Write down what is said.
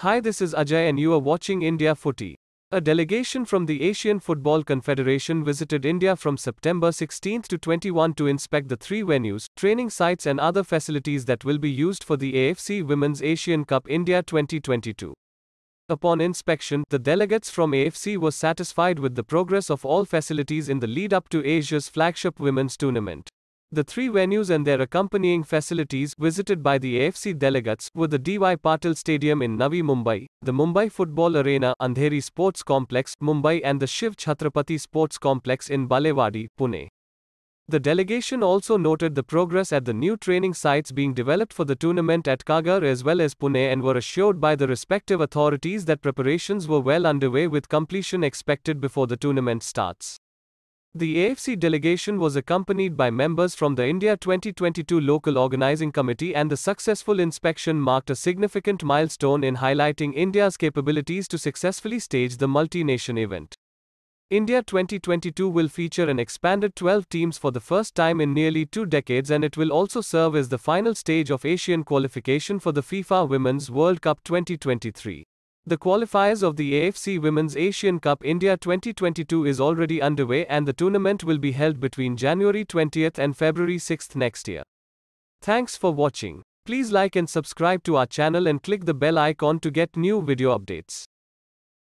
Hi, this is Ajay, and you are watching India Footy. A delegation from the Asian Football Confederation visited India from September 16 to 21 to inspect the three venues, training sites, and other facilities that will be used for the AFC Women's Asian Cup India 2022. Upon inspection, the delegates from AFC were satisfied with the progress of all facilities in the lead up to Asia's flagship women's tournament. The three venues and their accompanying facilities visited by the AFC delegates were the DY Patil Stadium in Navi Mumbai, the Mumbai Football Arena, Andheri Sports Complex, Mumbai and the Shiv Chhatrapati Sports Complex in Balewadi, Pune. The delegation also noted the progress at the new training sites being developed for the tournament at Kagar as well as Pune and were assured by the respective authorities that preparations were well underway with completion expected before the tournament starts. The AFC delegation was accompanied by members from the India 2022 Local Organizing Committee and the successful inspection marked a significant milestone in highlighting India's capabilities to successfully stage the multi-nation event. India 2022 will feature an expanded 12 teams for the first time in nearly two decades and it will also serve as the final stage of Asian qualification for the FIFA Women's World Cup 2023. The qualifiers of the AFC Women's Asian Cup India 2022 is already underway and the tournament will be held between January 20th and February 6th next year. Thanks for watching. Please like and subscribe to our channel and click the bell icon to get new video updates.